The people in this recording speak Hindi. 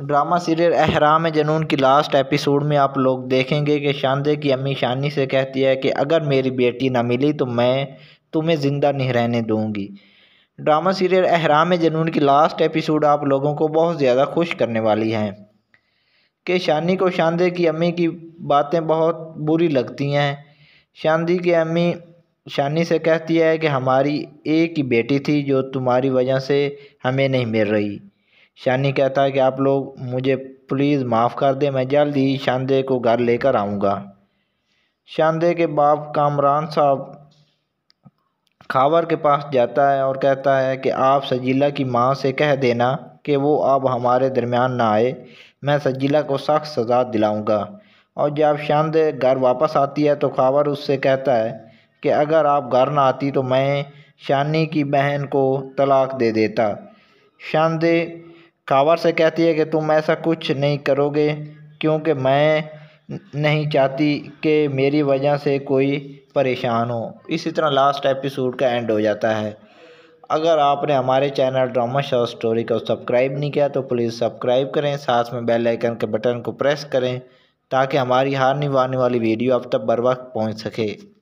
ड्रामा सीरियल एहराम जनून की लास्ट एपिसोड में आप लोग देखेंगे कि शानदे की अम्मी शानी से कहती है कि अगर मेरी बेटी ना मिली तो मैं तुम्हें ज़िंदा नहीं रहने दूँगी ड्रामा सीरियल एहराम जनून की लास्ट एपिसोड आप लोगों को बहुत ज़्यादा खुश करने वाली है कि शानी को शानदे की अम्मी की बातें बहुत बुरी लगती हैं शानदी की अम्मी शानी से कहती है कि हमारी एक ही बेटी थी जो तुम्हारी वजह से हमें नहीं मिल रही शानी कहता है कि आप लोग मुझे प्लीज़ माफ़ कर दें मैं जल्द ही शानदे को घर लेकर आऊँगा शानदे के बाप कामरान साहब खावर के पास जाता है और कहता है कि आप सजीला की माँ से कह देना कि वो अब हमारे दरमियान ना आए मैं सजीला को सख्त सज़ा दिलाऊंगा और जब शानदे घर वापस आती है तो खावर उससे कहता है कि अगर आप घर ना आती तो मैं शानी की बहन को तलाक दे देता शानदे कावर से कहती है कि तुम ऐसा कुछ नहीं करोगे क्योंकि मैं नहीं चाहती कि मेरी वजह से कोई परेशान हो इसी तरह लास्ट एपिसोड का एंड हो जाता है अगर आपने हमारे चैनल ड्रामा शॉर्ट स्टोरी को सब्सक्राइब नहीं किया तो प्लीज़ सब्सक्राइब करें साथ में बेल आइकन के बटन को प्रेस करें ताकि हमारी हार निभाने वाली वीडियो आप तक बर वक्त पहुँच सके